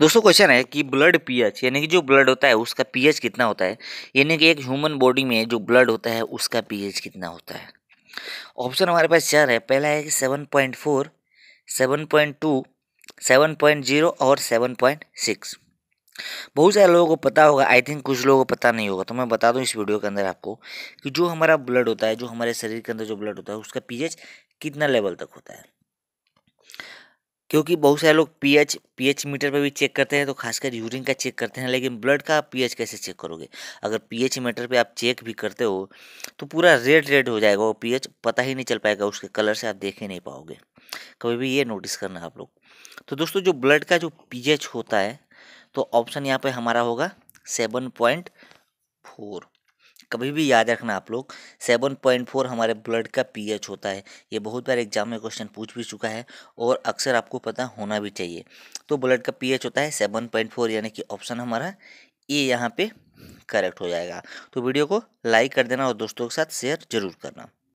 दोस्तों क्वेश्चन है कि ब्लड पीएच यानी कि जो ब्लड होता है उसका पीएच कितना होता है यानी कि एक ह्यूमन बॉडी में जो ब्लड होता है उसका पीएच कितना होता है ऑप्शन हमारे पास चार है पहला है कि seven point four seven point two seven point zero और सेवन पॉइंट सिक्स बहुत सारे लोगों को पता होगा आई थिंक कुछ लोगों को पता नहीं होगा तो मैं बता दूँ इस वीडियो के अंदर आपको कि जो हमारा ब्लड होता है जो हमारे शरीर के अंदर जो ब्लड होता है उसका पी कितना लेवल तक होता है क्योंकि बहुत सारे लोग पीएच पीएच मीटर पर भी चेक करते हैं तो खासकर यूरिन का चेक करते हैं लेकिन ब्लड का पीएच कैसे चेक करोगे अगर पीएच मीटर पे आप चेक भी करते हो तो पूरा रेड रेड हो जाएगा वो पीएच पता ही नहीं चल पाएगा उसके कलर से आप देख ही नहीं पाओगे कभी भी ये नोटिस करना आप लोग तो दोस्तों जो ब्लड का जो पी होता है तो ऑप्शन यहाँ पर हमारा होगा सेवन पॉइंट फोर कभी भी याद रखना आप लोग सेवन पॉइंट फोर हमारे ब्लड का पीएच होता है ये बहुत बार एग्जाम में क्वेश्चन पूछ भी चुका है और अक्सर आपको पता होना भी चाहिए तो ब्लड का पीएच होता है सेवन पॉइंट फोर यानी कि ऑप्शन हमारा ए यहाँ पे करेक्ट हो जाएगा तो वीडियो को लाइक कर देना और दोस्तों के साथ शेयर जरूर करना